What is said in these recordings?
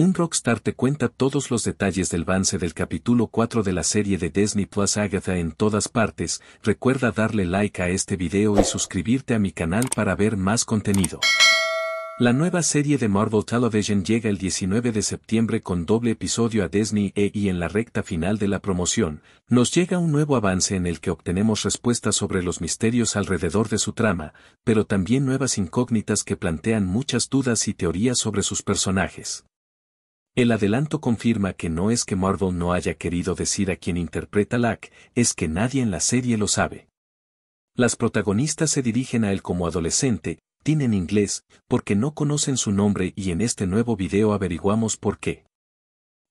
Un rockstar te cuenta todos los detalles del avance del capítulo 4 de la serie de Disney Plus Agatha en todas partes, recuerda darle like a este video y suscribirte a mi canal para ver más contenido. La nueva serie de Marvel Television llega el 19 de septiembre con doble episodio a Disney e y en la recta final de la promoción, nos llega un nuevo avance en el que obtenemos respuestas sobre los misterios alrededor de su trama, pero también nuevas incógnitas que plantean muchas dudas y teorías sobre sus personajes. El adelanto confirma que no es que Marvel no haya querido decir a quien interpreta Lack, es que nadie en la serie lo sabe. Las protagonistas se dirigen a él como adolescente, tienen inglés, porque no conocen su nombre y en este nuevo video averiguamos por qué.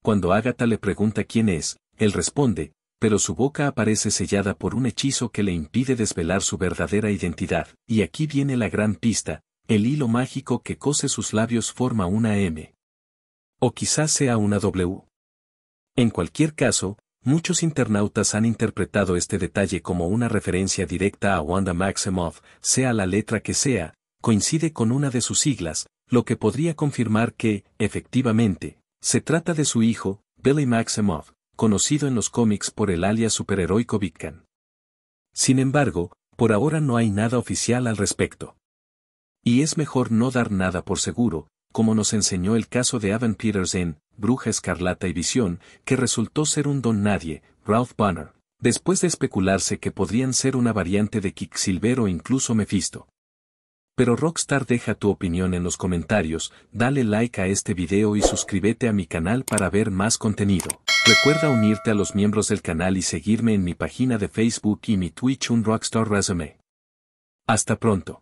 Cuando Agatha le pregunta quién es, él responde, pero su boca aparece sellada por un hechizo que le impide desvelar su verdadera identidad, y aquí viene la gran pista, el hilo mágico que cose sus labios forma una M. O quizás sea una W. En cualquier caso, muchos internautas han interpretado este detalle como una referencia directa a Wanda Maximoff, sea la letra que sea, coincide con una de sus siglas, lo que podría confirmar que, efectivamente, se trata de su hijo, Billy Maximoff, conocido en los cómics por el alias superheroico Vikan Sin embargo, por ahora no hay nada oficial al respecto. Y es mejor no dar nada por seguro, como nos enseñó el caso de Evan Peters en Bruja Escarlata y Visión, que resultó ser un don nadie, Ralph Banner, después de especularse que podrían ser una variante de Quicksilver o incluso Mephisto. Pero Rockstar deja tu opinión en los comentarios, dale like a este video y suscríbete a mi canal para ver más contenido. Recuerda unirte a los miembros del canal y seguirme en mi página de Facebook y mi Twitch un Rockstar Resume. Hasta pronto.